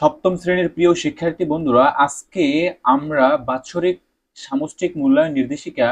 সপ্তম শ্রেণীর প্রিয় শিক্ষার্থী বন্ধুরা আজকে আমরা বাৎসরিক সামষ্টিক মূল্যায়ন নির্দেশিকা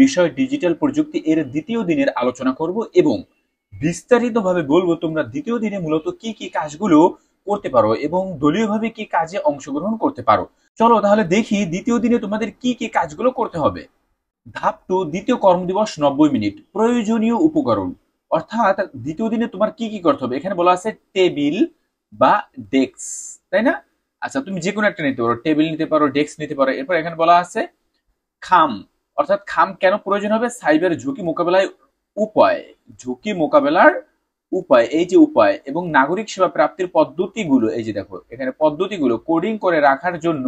বিষয় ডিজিটাল প্রযুক্তি এর দ্বিতীয় দিনের আলোচনা করব এবং বিস্তারিতভাবে বলবো তোমরা দ্বিতীয় দিনে মূলত কি কি কাজগুলো করতে পারো এবং দলীয়ভাবে কি কাজে অংশগ্রহণ করতে পারো চলো তাহলে দেখি দ্বিতীয় দিনে তোমাদের কি কি কাজগুলো করতে হবে ধাপ টু দ্বিতীয় কর্মদিবস নব্বই মিনিট প্রয়োজনীয় উপকরণ অর্থাৎ দ্বিতীয় দিনে তোমার কি কি করতে হবে এখানে বলা আছে টেবিল বা ডেস্ক তাই না আচ্ছা তুমি যে কোনো একটা নিতে পারো টেবিল নিতে পারো ডেস্ক নিতে পারো এরপর এখানে বলা আছে খাম অর্থাৎ খাম কেন প্রয়োজন হবে সাইবার ঝুঁকি মোকাবেলায় উপায় ঝুঁকি মোকাবেলার উপায় এই যে উপায় এবং নাগরিক সেবা প্রাপ্তির পদ্ধতিগুলো এই যে দেখো এখানে পদ্ধতিগুলো কোডিং করে রাখার জন্য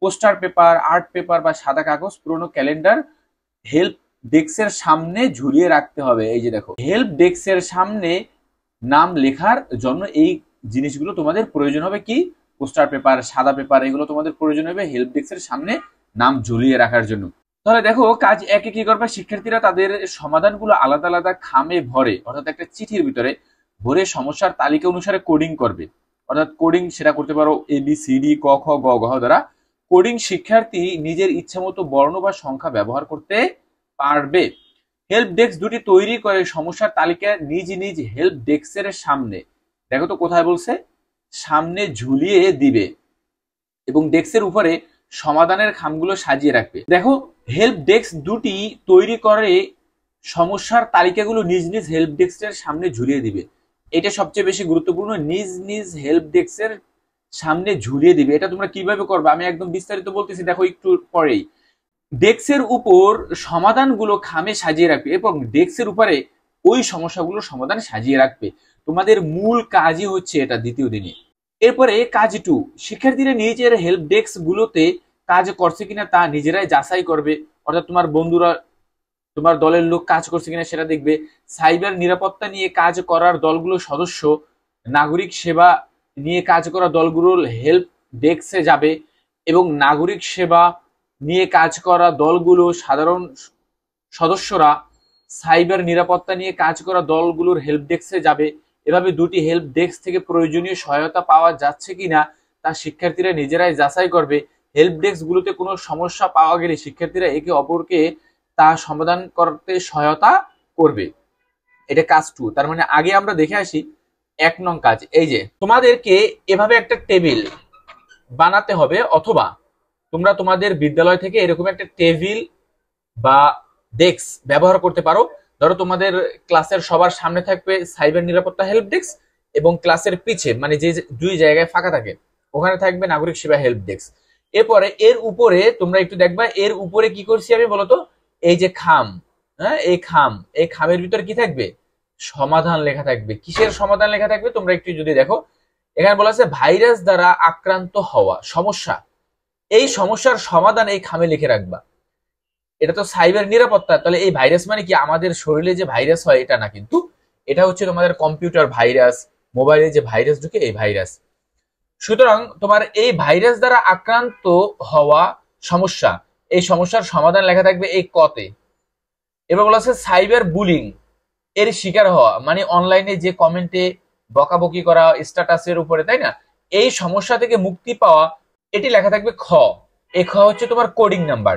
পোস্টার পেপার আর্ট পেপার বা সাদা কাগজ পুরনো ক্যালেন্ডার হেল্প ডেস্কের সামনে ঝুলিয়ে রাখতে হবে এই যে দেখো হেল্প ডেস্কের সামনে নাম লেখার জন্য এই জিনিসগুলো তোমাদের প্রয়োজন হবে কি পোস্টার পেপার সাদা পেপার এগুলো তোমাদের প্রয়োজন হবে হেল্প ডেস্কের সামনে নাম ঝুলিয়ে রাখার জন্য তাহলে দেখো কাজ একে কি করবে শিক্ষার্থীরা তাদের সমাধানগুলো আলাদা আলাদা খামে ভরে অর্থাৎ একটা চিঠির ভিতরে ভরে সমস্যার তালিকা অনুসারে কোডিং করবে অর্থাৎ কোডিং সেটা করতে পারো এ বি সি ডি ক খ গ গ দ্বারা কোডিং শিক্ষার্থী নিজের ইচ্ছা মতো বর্ণ বা সংখ্যা ব্যবহার করতে পারবে হেল্প ডেস্ক দুটি তৈরি করে সমস্যার তালিকা নিজ নিজ হেল্প ডেস্কের সামনে দেখো তো কোথায় বলছে সামনে ঝুলিয়ে দিবে এবং ডেক্সের উপরে সমাধানের খামগুলো সাজিয়ে রাখবে দেখো হেল্প ডেস্ক দুটি তৈরি করে সমস্যার তালিকাগুলো নিজ নিজ হেল্প ডেস্কের সামনে ঝুলিয়ে দিবে এটা সবচেয়ে বেশি গুরুত্বপূর্ণ নিজ নিজ হেল্প ডেস্কের সামনে ঝুলিয়ে দিবে এটা তোমরা কিভাবে করবে আমি একদম বিস্তারিত বলতেছি দেখো একটু পরেই ডেস্কের উপর সমাধানগুলো খামে সাজিয়ে রাখবে এবং ডেস্কের উপরে ওই সমস্যাগুলোর সমাধান সাজিয়ে রাখবে তোমাদের মূল কাজই হচ্ছে এটা দ্বিতীয় দিনে এরপরে কাজ টু শিক্ষার্থীরা নিজের হেল্প ডেস্ক গুলোতে কাজ করছে কিনা তা নিজেরাই যাচাই করবে অর্থাৎ তোমার বন্ধুরা তোমার দলের লোক কাজ করছে কিনা সেটা দেখবে সাইবার নিরাপত্তা নিয়ে কাজ করার দলগুলোর সদস্য নাগরিক সেবা নিয়ে কাজ করা দলগুলোর হেল্প ডেস্কে যাবে এবং নাগরিক সেবা নিয়ে কাজ করা দলগুলো সাধারণ সদস্যরা সাইবার নিরাপত্তা নিয়ে কাজ করা দলগুলোর হেল্প ডেস্কে যাবে এভাবে দুটি হেল্প ডেস্ক থেকে প্রয়োজনীয় সহায়তা পাওয়া যাচ্ছে কিনা তা শিক্ষার্থীরা নিজেরাই যাচাই করবে হেল্প ডেস্কগুলোতে কোনো সমস্যা পাওয়া গেলে শিক্ষার্থীরা একে অপরকে তা সমাধান করতে সহায়তা করবে এটা কাজ টু তার মানে আগে আমরা দেখে আসি এক নং কাজ এই যে তোমাদেরকে এভাবে একটা টেবিল বানাতে হবে অথবা তোমরা তোমাদের বিদ্যালয় থেকে এরকম একটা টেবিল বা ডেস্ক ব্যবহার করতে পারো ধরো তোমাদের ক্লাসের সবার সামনে থাকবে সাইবার নিরাপত্তা হেল্প ডেস্ক এবং ক্লাসের পিছে মানে যে দুই জায়গায় ফাঁকা থাকে ওখানে থাকবে নাগরিক সেবা হেল্প ডেস্ক এরপরে এর উপরে তোমরা একটু দেখবা এর উপরে কি করছি আমি বলতো এই যে খাম হ্যাঁ এই খাম এই খামের ভিতর কি থাকবে সমাধান লেখা থাকবে কিসের সমাধান লেখা থাকবে তোমরা একটু যদি দেখো এখানে বলা আছে ভাইরাস দ্বারা আক্রান্ত হওয়া সমস্যা এই সমস্যার সমাধান এই খামে লিখে রাখবা এটা তো সাইবার নিরাপত্তা তাহলে এই ভাইরাস মানে কি আমাদের শরীরে যে ভাইরাস হয় এটা না কিন্তু এটা হচ্ছে তোমাদের কম্পিউটার ভাইরাস মোবাইলে যে ভাইরাস ঢুকে এই ভাইরাস সুতরাং তোমার এই ভাইরাস দ্বারা আক্রান্ত হওয়া সমস্যা এই সমস্যার সমাধান লেখা থাকবে এই কতে এবার বলা হচ্ছে সাইবার বুলিং এর শিকার হওয়া মানে অনলাইনে যে কমেন্টে বকাবকি করা স্ট্যাটাসের উপরে তাই না এই সমস্যা থেকে মুক্তি পাওয়া এটি লেখা থাকবে খ এ খ হচ্ছে তোমার কোডিং নাম্বার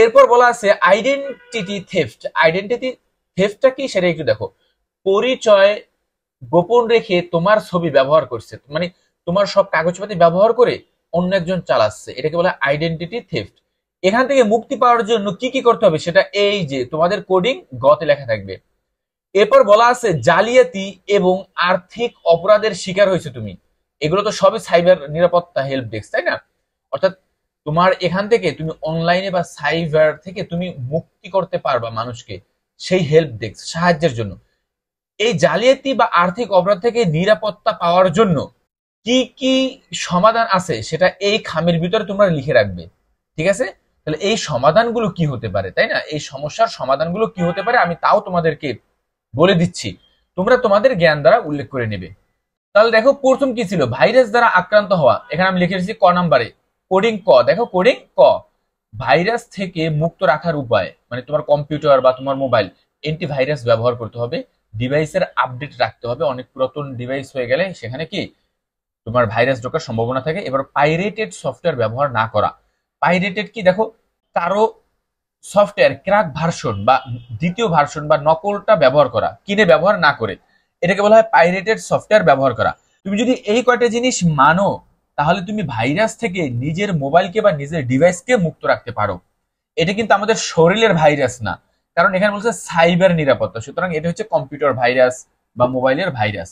এরপর বলা আছে আইডেন্টিটি থেফট আইডেন্টিটি থেফটটা কি সেটা একটু দেখো পরিচয় গোপন রেখে তোমার ছবি ব্যবহার করছে মানে তোমার সব কাগজপাতি ব্যবহার করে অন্য একজন চালাচ্ছে এটাকে বলে আইডেন্টিটি থেফট এখান থেকে মুক্তি পাওয়ার জন্য কি কি করতে হবে সেটা এই যে তোমাদের কোডিং গতে লেখা থাকবে এরপর বলা আছে জালিয়াতি এবং আর্থিক অপরাধের শিকার হয়েছে তুমি এগুলো তো সবই সাইবার নিরাপত্তা হেল্প ডেস্ক তাই না অর্থাৎ তোমার এখান থেকে তুমি অনলাইনে বা সাইবার থেকে তুমি মুক্তি করতে পারবা মানুষকে সেই হেল্প ডেস্ক সাহায্যের জন্য এই জালিয়াতি বা আর্থিক অপরাধ থেকে নিরাপত্তা পাওয়ার জন্য কি কি সমাধান আছে সেটা এই খামের ভিতরে তোমরা লিখে রাখবে ঠিক আছে তাহলে এই সমাধানগুলো কি হতে পারে তাই না এই সমস্যার সমাধানগুলো কি হতে পারে আমি তাও তোমাদেরকে বলে দিচ্ছি তোমরা তোমাদের জ্ঞান দ্বারা উল্লেখ করে নেবে তাহলে দেখো প্রথম কি ছিল ভাইরাস দ্বারা আক্রান্ত হওয়া এখানে আমি লিখে লিখেছি ক নাম্বারে কোডিং ক দেখো কোডিং ক ভাইরাস থেকে মুক্ত রাখার উপায় মানে তোমার কম্পিউটার বা তোমার মোবাইল অ্যান্টিভাইরাস ব্যবহার করতে হবে ডিভাইসের আপডেট রাখতে হবে অনেক পুরাতন ডিভাইস হয়ে গেলে সেখানে কি তোমার ভাইরাস ঢোকার সম্ভাবনা থাকে এবার পাইরেটেড সফটওয়্যার ব্যবহার না করা পাইরেটেড কি দেখো কারো সফটওয়্যার ক্র্যাক ভার্সন বা দ্বিতীয় ভার্সন বা নকলটা ব্যবহার করা কিনে ব্যবহার না করে এটাকে বলা হয় পাইরেটেড সফটওয়্যার ব্যবহার করা তুমি যদি এই কয়টা জিনিস মানো তাহলে তুমি ভাইরাস থেকে নিজের মোবাইলকে বা নিজের ডিভাইসকে মুক্ত রাখতে পারো এটা কিন্তু আমাদের শরীরের ভাইরাস না কারণ এখানে বলছে সাইবার নিরাপত্তা সুতরাং এটা হচ্ছে কম্পিউটার ভাইরাস বা মোবাইলের ভাইরাস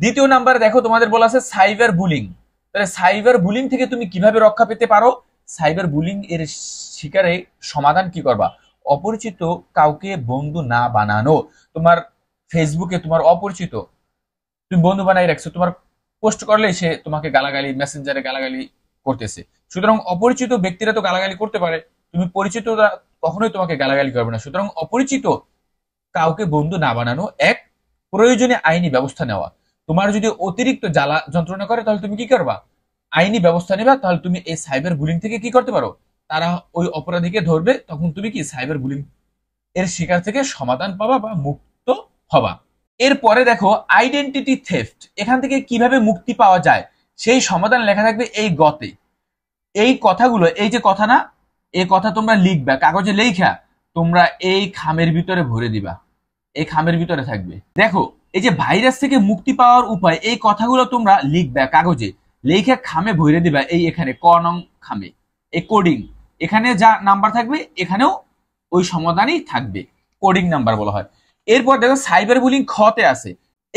দ্বিতীয় নাম্বারে দেখো তোমাদের বলা আছে সাইবার বুলিং তাহলে সাইবার বুলিং থেকে তুমি কিভাবে রক্ষা পেতে পারো সাইবার বুলিং এর শিকারে সমাধান কি করবা অপরিচিত কাউকে বন্ধু না বানানো তোমার ফেসবুকে তোমার অপরিচিত তুমি বন্ধু বানাই রাখছো তোমার পোস্ট করলেই সে তোমাকে গালাগালি মেসেঞ্জারে গালাগালি করতেছে সুতরাং অপরিচিত ব্যক্তিরা তো গালাগালি করতে পারে তুমি পরিচিতরা কখনোই তোমাকে গালাগালি করবে না সুতরাং অপরিচিত কাউকে বন্ধু না বানানো এক প্রয়োজনে আইনি ব্যবস্থা নেওয়া তোমার যদি অতিরিক্ত জ্বালা যন্ত্রণা করে তাহলে তুমি কি করবা আইনি ব্যবস্থা নেবা তাহলে তুমি এই সাইবার বুলিং থেকে কি করতে পারো তারা ওই অপরাধীকে ধরবে তখন তুমি কি সাইবার বুলিং এর শিকার থেকে সমাধান পাবা বা মুক্ত হবা এরপরে দেখো আইডেন্টিটি থেফট এখান থেকে কিভাবে মুক্তি পাওয়া যায় সেই সমাধান লেখা থাকবে এই গতে এই কথাগুলো এই যে কথা না এই কথা তোমরা লিখবা কাগজে লেখা তোমরা এই খামের ভিতরে ভরে দিবা এই খামের ভিতরে থাকবে দেখো এই যে ভাইরাস থেকে মুক্তি পাওয়ার উপায় এই কথাগুলো তোমরা লিখবা কাগজে লেখা খামে ভরে দিবা এই এখানে ক নং খামে এই কোডিং এখানে যা নাম্বার থাকবে এখানেও ওই সমাধানই থাকবে কোডিং নাম্বার বলা হয় এরপর দেখো সাইবার বুলিং খতে আছে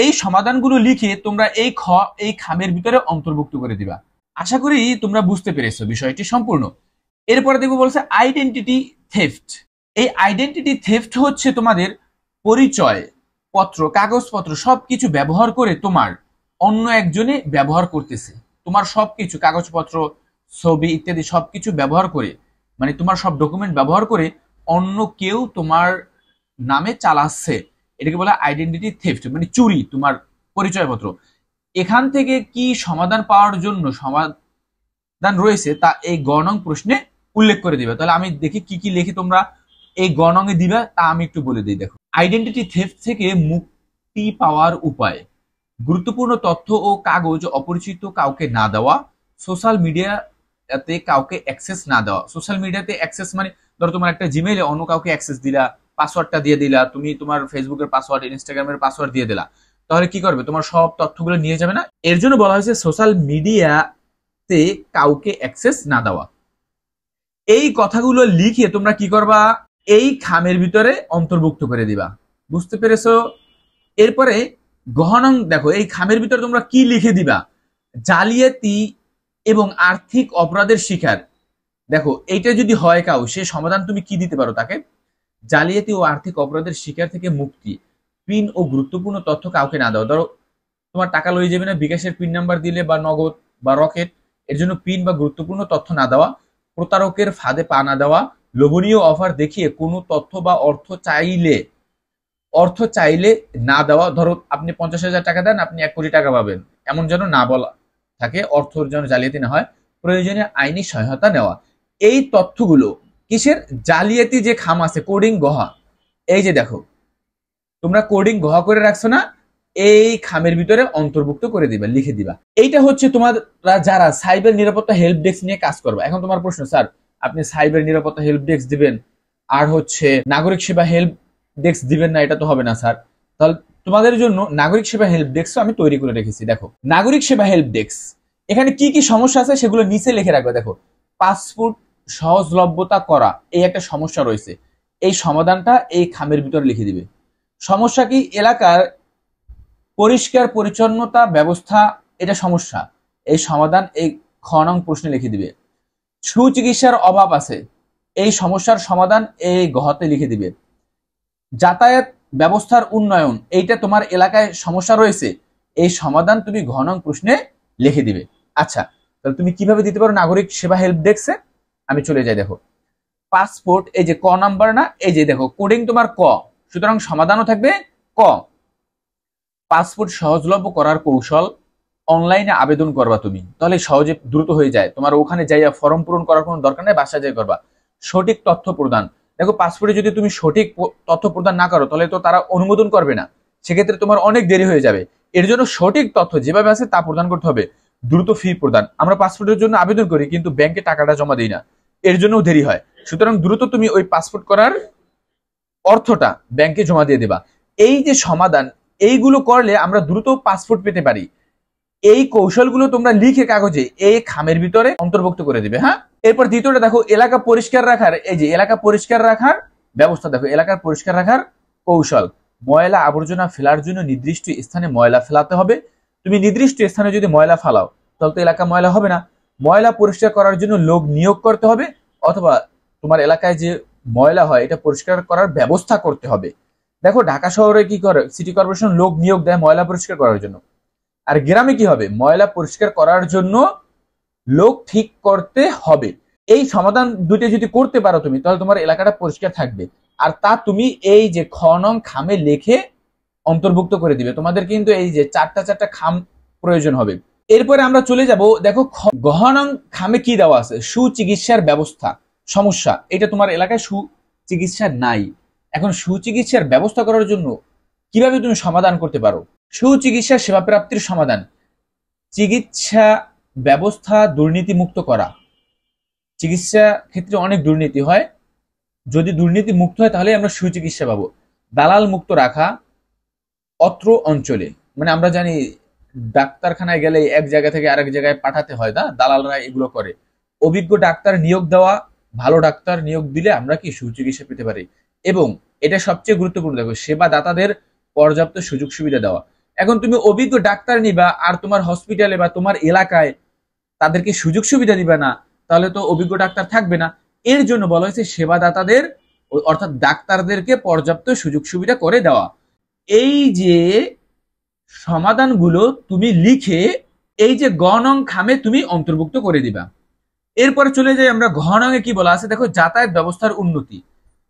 এই সমাধানগুলো লিখে তোমরা এই খ এই খামের ভিতরে অন্তর্ভুক্ত করে দিবা আশা করি তোমরা বুঝতে পেরেছো বিষয়টি সম্পূর্ণ এরপরে দেখবো বলছে আইডেন্টিটি থেফট এই আইডেন্টিটি থেফট হচ্ছে তোমাদের পরিচয় পত্র কাগজপত্র সবকিছু ব্যবহার করে তোমার অন্য একজনে ব্যবহার করতেছে তোমার সবকিছু কাগজপত্র ছবি ইত্যাদি সবকিছু ব্যবহার করে মানে তোমার সব ডকুমেন্ট ব্যবহার করে অন্য কেউ তোমার নামে চালাচ্ছে এটাকে বলে আইডেন্টিটি থেফট মানে চুরি তোমার পরিচয়পত্র এখান থেকে কি সমাধান পাওয়ার জন্য সমাধান রয়েছে তা এই গণং প্রশ্নে উল্লেখ করে দিবে তাহলে আমি দেখি কি কি লিখে তোমরা এই গণঙে দিবে তা আমি একটু বলে দিই দেখো আইডেন্টিটি থেফট থেকে মুক্তি পাওয়ার উপায় গুরুত্বপূর্ণ তথ্য ও কাগজ অপরিচিত কাউকে না দেওয়া সোশ্যাল মিডিয়াতে কাউকে অ্যাক্সেস না দেওয়া সোশ্যাল মিডিয়াতে অ্যাক্সেস মানে ধরো তোমার একটা জিমেইলে অন্য কাউকে অ্যাক্সেস দিলা পাসওয়ার্ডটা দিয়ে দিলা তুমি তোমার ফেসবুকের পাসওয়ার্ড ইনস্টাগ্রামের পাসওয়ার্ড দিয়ে দিলা তাহলে কি করবে তোমার সব তথ্যগুলো নিয়ে যাবে না এর জন্য বলা হয়েছে সোশ্যাল মিডিয়াতে কাউকে অ্যাক্সেস না দেওয়া এই কথাগুলো লিখে তোমরা কি করবা এই খামের ভিতরে অন্তর্ভুক্ত করে দিবা বুঝতে পেরেছো এরপরে গহনং দেখো এই খামের ভিতরে তোমরা কি লিখে দিবা জালিয়াতি এবং আর্থিক অপরাধের শিকার দেখো এইটা যদি হয় কাউ সে সমাধান তুমি কি দিতে পারো তাকে জালিয়াতি ও আর্থিক অপরাধের শিকার থেকে মুক্তি পিন ও গুরুত্বপূর্ণ তথ্য কাউকে না দাও ধরো তোমার টাকা লয়ে যাবে না বিকাশের পিন নাম্বার দিলে বা নগদ বা রকেট এর জন্য পিন বা গুরুত্বপূর্ণ তথ্য না দেওয়া প্রতারকের ফাঁদে পা না দেওয়া লোভনীয় অফার দেখিয়ে কোনো তথ্য বা অর্থ চাইলে অর্থ চাইলে না দেওয়া ধরো আপনি পঞ্চাশ হাজার টাকা দেন আপনি এক কোটি টাকা পাবেন এমন যেন না বলা থাকে অর্থর যেন জালিয়াতি না হয় প্রয়োজনে আইনি সহায়তা নেওয়া এই তথ্যগুলো কিসের জালিয়াতি যে খাম আছে কোডিং গহা এই যে দেখো তোমরা কোডিং গহা করে রাখছো না এই খামের ভিতরে অন্তর্ভুক্ত করে দিবা লিখে দিবা এইটা হচ্ছে তোমরা যারা সাইবার নিরাপত্তা হেল্প ডেস্ক নিয়ে কাজ করবে এখন তোমার প্রশ্ন স্যার আপনি সাইবার নিরাপত্তা হেল্প ডেস্ক দিবেন আর হচ্ছে নাগরিক সেবা হেল্প ডেস্ক দিবেন না এটা তো হবে না স্যার তাহলে তোমাদের জন্য নাগরিক সেবা হেল্প ডেস্ক আমি তৈরি করে রেখেছি দেখো নাগরিক সেবা হেল্প ডেস্ক এখানে কি কি সমস্যা আছে সেগুলো নিচে লিখে রাখবে দেখো পাসপোর্ট সহজলভ্যতা করা এই একটা সমস্যা রয়েছে এই সমাধানটা এই খামের ভিতরে লিখে দিবে সমস্যা কি এলাকার পরিষ্কার পরিচ্ছন্নতা ব্যবস্থা এটা সমস্যা এই সমাধান এই খনং প্রশ্নে লিখে দিবে সুচিকিৎসার অভাব আছে এই সমস্যার সমাধান এই গহতে লিখে দিবে যাতায়াত ব্যবস্থার উন্নয়ন এইটা তোমার এলাকায় সমস্যা রয়েছে এই সমাধান তুমি ঘনং প্রশ্নে লিখে দিবে আচ্ছা তাহলে তুমি কিভাবে দিতে পারো নাগরিক সেবা হেল্প ডেস্কে আমি চলে যাই দেখো পাসপোর্ট এই যে ক নাম্বার না এই যে দেখো কোডিং তোমার ক সুতরাং সমাধানও থাকবে ক পাসপোর্ট সহজলভ্য করার কৌশল অনলাইনে আবেদন করবা তুমি তাহলে সহজে দ্রুত হয়ে যায় তোমার ওখানে যাইয়া ফর্ম পূরণ করার কোনো দরকার নেই বাসা যাই করবা সঠিক তথ্য প্রদান দেখো পাসপোর্টে যদি তুমি সঠিক তথ্য প্রদান না করো তাহলে তো তারা অনুমোদন করবে না সেক্ষেত্রে তোমার অনেক দেরি হয়ে যাবে এর জন্য সঠিক তথ্য যেভাবে আছে তা প্রদান করতে হবে দ্রুত ফি প্রদান আমরা পাসপোর্টের জন্য আবেদন করি কিন্তু ব্যাংকে টাকাটা জমা দিই না এর জন্যও দেরি হয় সুতরাং দ্রুত তুমি ওই পাসপোর্ট করার অর্থটা ব্যাংকে জমা দিয়ে দেবা এই যে সমাধান এইগুলো করলে আমরা দ্রুত পাসপোর্ট পেতে পারি এই কৌশলগুলো তোমরা লিখে কাগজে এই খামের ভিতরে অন্তর্ভুক্ত করে দিবে হ্যাঁ এরপর দ্বিতীয়টা দেখো এলাকা পরিষ্কার রাখার এই যে এলাকা পরিষ্কার রাখার ব্যবস্থা দেখো এলাকার পরিষ্কার রাখার কৌশল ময়লা আবর্জনা ফেলার জন্য নির্দিষ্ট স্থানে ময়লা ফেলাতে হবে তুমি নির্দিষ্ট স্থানে যদি ময়লা ফেলাও তাহলে তো এলাকা ময়লা হবে না ময়লা পরিষ্কার করার জন্য লোক নিয়োগ করতে হবে অথবা তোমার এলাকায় যে ময়লা হয় এটা পরিষ্কার করার ব্যবস্থা করতে হবে দেখো ঢাকা শহরে কি করে সিটি কর্পোরেশন লোক নিয়োগ দেয় ময়লা পরিষ্কার করার জন্য আর গ্রামে কি হবে ময়লা পরিষ্কার করার জন্য লোক ঠিক করতে হবে এই সমাধান দুটো যদি করতে পারো তুমি তাহলে তোমার এলাকাটা পরিষ্কার থাকবে আর তা তুমি এই যে খনন খামে লেখে অন্তর্ভুক্ত করে দিবে তোমাদের কিন্তু এই যে চারটা চারটা খাম প্রয়োজন হবে এরপরে আমরা চলে যাব দেখো গহনাং খামে কি দেওয়া আছে সুচিকিৎসার ব্যবস্থা সমস্যা এটা তোমার এলাকায় সুচিকিৎসা নাই এখন সুচিকিৎসার ব্যবস্থা করার জন্য কিভাবে তুমি সমাধান করতে পারো সুচিকিৎসা সেবা প্রাপ্তির সমাধান চিকিৎসা ব্যবস্থা দুর্নীতি মুক্ত করা চিকিৎসা ক্ষেত্রে অনেক দুর্নীতি হয় যদি দুর্নীতি মুক্ত হয় তাহলে আমরা সুচিকিৎসা পাবো দালাল মুক্ত রাখা অত্র অঞ্চলে মানে আমরা জানি ডাক্তারখানায় গেলে এক জায়গা থেকে আরেক জায়গায় পাঠাতে হয় না দালালরা এগুলো করে অভিজ্ঞ ডাক্তার নিয়োগ দেওয়া ভালো ডাক্তার নিয়োগ দিলে আমরা কি সুচিকিৎসা পেতে পারি এবং এটা সবচেয়ে গুরুত্বপূর্ণ দেখো সেবা দাতাদের পর্যাপ্ত সুযোগ সুবিধা দেওয়া এখন তুমি অভিজ্ঞ ডাক্তার নিবা আর তোমার হসপিটালে বা তোমার এলাকায় তাদেরকে সুযোগ সুবিধা দিবে না তাহলে তো অভিজ্ঞ ডাক্তার থাকবে না এর জন্য বলা হয়েছে সেবাদাতাদের অর্থাৎ ডাক্তারদেরকে পর্যাপ্ত সুযোগ সুবিধা করে দেওয়া এই যে সমাধানগুলো তুমি লিখে এই যে গণং খামে তুমি অন্তর্ভুক্ত করে দিবা এরপরে চলে যাই আমরা ঘ এ কি বলা আছে দেখো যাতায়াত ব্যবস্থার উন্নতি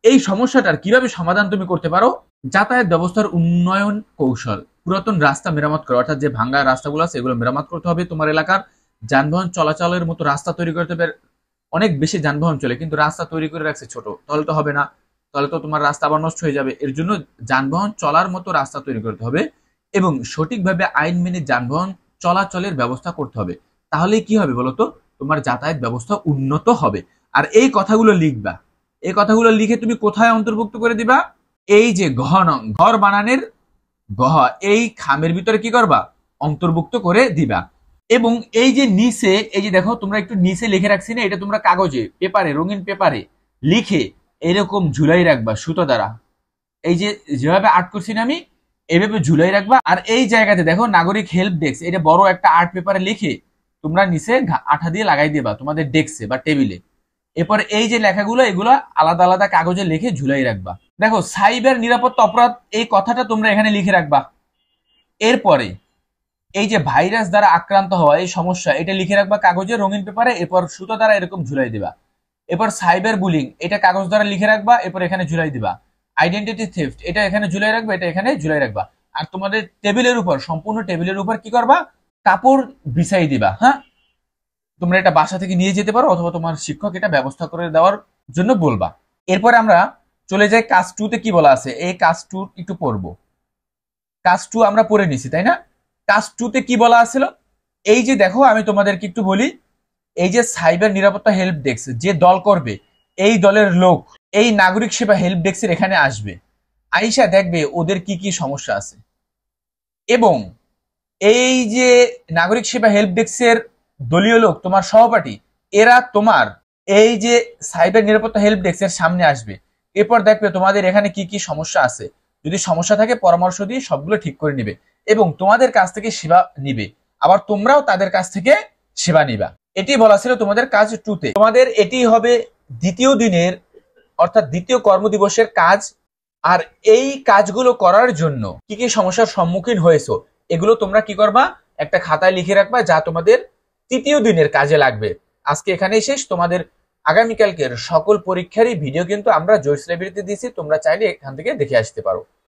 এই সমস্যাটার কিভাবে সমাধান তুমি করতে পারো যাতায়াত ব্যবস্থার উন্নয়ন কৌশল পুরাতন রাস্তা মেরামত করা অর্থাৎ যে ভাঙ্গা রাস্তাগুলো আছে এগুলো মেরামত করতে হবে তোমার এলাকার যানবাহন চলাচলের মতো রাস্তা তৈরি করতে হবে অনেক বেশি যানবাহন চলে কিন্তু রাস্তা তৈরি করে রাখছে ছোট তাহলে তো হবে না তাহলে তো তোমার রাস্তা আবার নষ্ট হয়ে যাবে এর জন্য যানবাহন চলার মতো রাস্তা তৈরি করতে হবে এবং সঠিকভাবে আইন মেনে যানবাহন চলাচলের ব্যবস্থা করতে হবে তাহলে কি হবে বলতো তোমার যাতায়াত ব্যবস্থা উন্নত হবে আর এই কথাগুলো লিখবা এই কথাগুলো লিখে তুমি কোথায় অন্তর্ভুক্ত করে দিবা এই যে ঘন ঘর বানানের গহ এই খামের ভিতরে কি করবা অন্তর্ভুক্ত করে দিবা এবং এই যে নিচে এই যে দেখো তোমরা একটু নিচে লিখে রাখছি না এটা তোমরা কাগজে পেপারে রঙিন পেপারে লিখে এরকম ঝুলাই রাখবা সুতো দ্বারা এই যে যেভাবে আর্ট করছি না আমি এভাবে ঝুলাই রাখবা আর এই জায়গাতে দেখো নাগরিক হেল্প ডেস্ক এটা বড় একটা আর্ট পেপারে লিখে তোমরা নিচে আঠা দিয়ে লাগাই দেবা তোমাদের ডেস্কে বা টেবিলে এরপর এই যে লেখাগুলো এগুলো আলাদা আলাদা কাগজে লিখে ঝুলাই রাখবা দেখো সাইবার নিরাপত্তা অপরাধ এই কথাটা তোমরা এখানে লিখে রাখবা এরপরে এই যে ভাইরাস দ্বারা আক্রান্ত হওয়া এই সমস্যা এটা লিখে রাখবা কাগজে রঙিন পেপারে এরপর সুতো দ্বারা এরকম ঝুলাই দেবা এরপর সাইবার বুলিং এটা কাগজ দ্বারা লিখে রাখবা এরপর এখানে ঝুলাই দিবা আইডেন্টিটি থিফট এটা এখানে ঝুলাই রাখবা এটা এখানে ঝুলাই রাখবা আর তোমাদের টেবিলের উপর সম্পূর্ণ টেবিলের উপর কি করবা কাপড় বিছাই দিবা হ্যাঁ তোমরা এটা বাসা থেকে নিয়ে যেতে পারো অথবা তোমার শিক্ষক এটা ব্যবস্থা করে দেওয়ার জন্য বলবা এরপরে আমরা চলে যাই কাজ টু তে কি বলা আছে এই কাজ টু একটু পড়বো কাজ টু আমরা পড়ে নিছি তাই না কাজ টু তে কি বলা আছিল এই যে দেখো আমি তোমাদেরকে একটু বলি এই যে সাইবার নিরাপত্তা হেল্প ডেস্ক যে দল করবে এই দলের লোক এই নাগরিক সেবা হেল্প ডেস্কের এখানে আসবে আইসা দেখবে ওদের কি কি সমস্যা আছে এবং এই যে নাগরিক সেবা হেল্প ডেস্কের দলীয় লোক তোমার সহপাঠী এরা তোমার এই যে সাইবার নিরাপত্তা হেল্প ডেস্কের সামনে আসবে এরপর দেখবে তোমাদের এখানে কি কি সমস্যা আছে যদি সমস্যা থাকে পরামর্শ দিয়ে সবগুলো ঠিক করে নিবে এবং তোমাদের কাছ থেকে সেবা নিবে আবার তোমরাও তাদের কাছ থেকে সেবা নিবা এটি বলা ছিল তোমাদের কাজ টুতে তোমাদের এটি হবে দ্বিতীয় দিনের অর্থাৎ দ্বিতীয় কর্মদিবসের কাজ আর এই কাজগুলো করার জন্য কি কি সমস্যার সম্মুখীন হয়েছো এগুলো তোমরা কি করবা একটা খাতায় লিখে রাখবা যা তোমাদের তৃতীয় দিনের কাজে লাগবে আজকে এখানেই শেষ তোমাদের আগামীকালকের সকল পরীক্ষারই ভিডিও কিন্তু আমরা জয়স লাইব্রেরিতে দিয়েছি তোমরা চাইলে এখান থেকে দেখে আসতে পারো